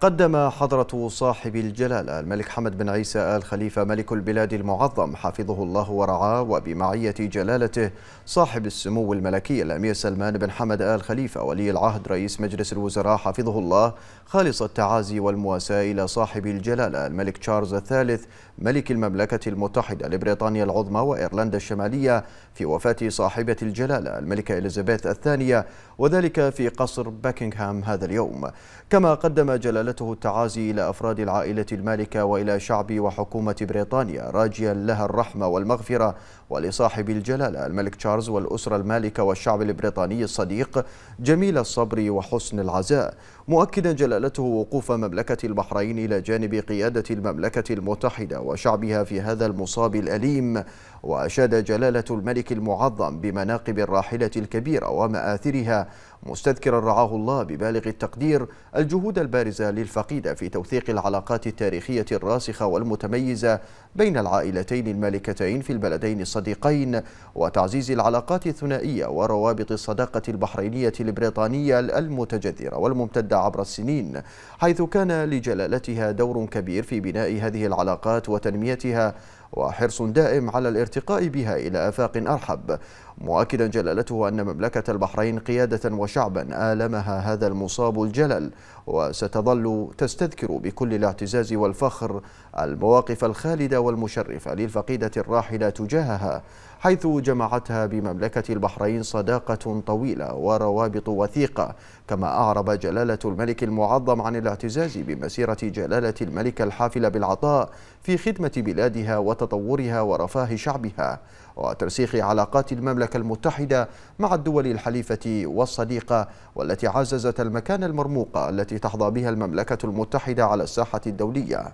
قدم حضرة صاحب الجلالة الملك حمد بن عيسى آل خليفة ملك البلاد المعظم حفظه الله ورعاه وبمعية جلالته صاحب السمو الملكي الأمير سلمان بن حمد آل خليفة ولي العهد رئيس مجلس الوزراء حفظه الله خالص التعازي والمواساة إلى صاحب الجلالة الملك تشارلز الثالث ملك المملكة المتحدة لبريطانيا العظمى وإيرلندا الشمالية في وفاة صاحبة الجلالة الملكة إليزابيث الثانية وذلك في قصر باكنغهام هذا اليوم كما قدم جلالة رسالته التعازي إلى أفراد العائلة المالكة وإلى شعب وحكومة بريطانيا راجيا لها الرحمة والمغفرة ولصاحب الجلالة الملك تشارلز والأسرة المالكة والشعب البريطاني الصديق جميل الصبر وحسن العزاء مؤكدا جلالته وقوف مملكة البحرين إلى جانب قيادة المملكة المتحدة وشعبها في هذا المصاب الأليم وأشاد جلالة الملك المعظم بمناقب الراحلة الكبيرة ومآثرها مستذكرا رعاه الله ببالغ التقدير الجهود البارزة للفقيدة في توثيق العلاقات التاريخية الراسخة والمتميزة بين العائلتين المالكتين في البلدين الصديقين وتعزيز العلاقات الثنائية وروابط الصداقة البحرينية البريطانية المتجذرة والممتدة عبر السنين حيث كان لجلالتها دور كبير في بناء هذه العلاقات وتنميتها وحرص دائم على الارتقاء بها إلى آفاق أرحب مؤكدا جلالته أن مملكة البحرين قيادة وشعبا آلمها هذا المصاب الجلل وستظل تستذكر بكل الاعتزاز والفخر المواقف الخالدة والمشرفة للفقيدة الراحلة تجاهها حيث جمعتها بمملكة البحرين صداقة طويلة وروابط وثيقة كما أعرب جلالة الملك المعظم عن الاعتزاز بمسيرة جلالة الملك الحافلة بالعطاء في خدمة بلادها وتطورها ورفاه شعبها وترسيخ علاقات المملكة المتحدة مع الدول الحليفة والصديقة والتي عززت المكانة المرموقة التي تحظى بها المملكة المتحدة على الساحة الدولية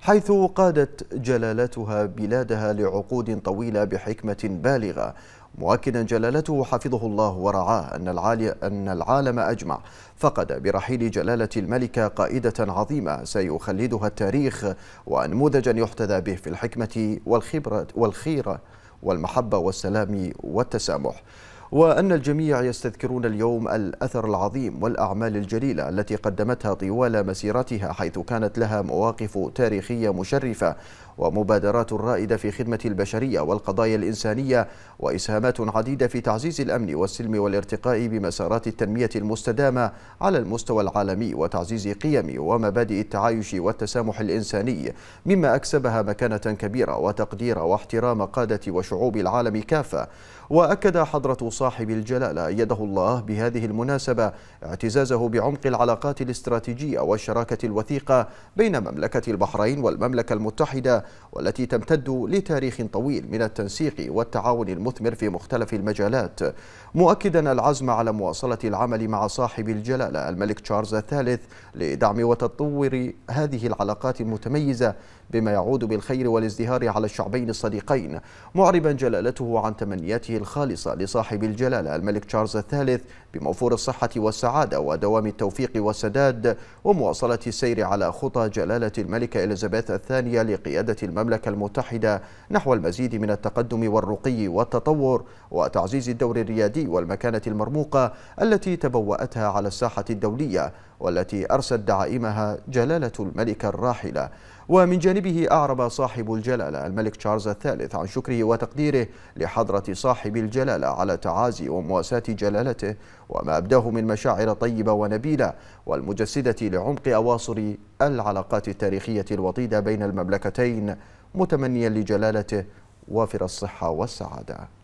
حيث قادت جلالتها بلادها لعقود طويلة بحكمة بالغة مؤكدا جلالته حفظه الله ورعاه أن, العالي أن العالم أجمع فقد برحيل جلالة الملكة قائدة عظيمة سيخلدها التاريخ وأنموذجا يحتذى به في الحكمة والخبرة والخيرة والمحبة والسلام والتسامح وأن الجميع يستذكرون اليوم الأثر العظيم والأعمال الجليلة التي قدمتها طوال مسيرتها حيث كانت لها مواقف تاريخية مشرفة ومبادرات رائدة في خدمة البشرية والقضايا الإنسانية وإسهامات عديدة في تعزيز الأمن والسلم والارتقاء بمسارات التنمية المستدامة على المستوى العالمي وتعزيز قيم ومبادئ التعايش والتسامح الإنساني مما أكسبها مكانة كبيرة وتقدير واحترام قادة وشعوب العالم كافة وأكد حضرة صاحب الجلالة أيده الله بهذه المناسبة اعتزازه بعمق العلاقات الاستراتيجية والشراكة الوثيقة بين مملكة البحرين والمملكة المتحدة والتي تمتد لتاريخ طويل من التنسيق والتعاون المثمر في مختلف المجالات مؤكدا العزم على مواصلة العمل مع صاحب الجلالة الملك تشارلز الثالث لدعم وتطور هذه العلاقات المتميزة بما يعود بالخير والازدهار على الشعبين الصديقين معربا جلالته عن تمنياته الخالصة لصاحب بالجلالة الملك تشارلز الثالث بموفور الصحة والسعادة ودوام التوفيق والسداد ومواصلة السير على خطى جلالة الملكة إليزابيث الثانية لقيادة المملكة المتحدة نحو المزيد من التقدم والرقي والتطور وتعزيز الدور الريادي والمكانة المرموقة التي تبوأتها على الساحة الدولية والتي أرست دعائمها جلالة الملكة الراحلة ومن جانبه أعرب صاحب الجلالة الملك تشارلز الثالث عن شكره وتقديره لحضرة صاحب الجلالة على تعازي ومواساة جلالته وما أبداه من مشاعر طيبة ونبيلة والمجسدة لعمق أواصر العلاقات التاريخية الوطيدة بين المملكتين متمنيا لجلالته وافر الصحة والسعادة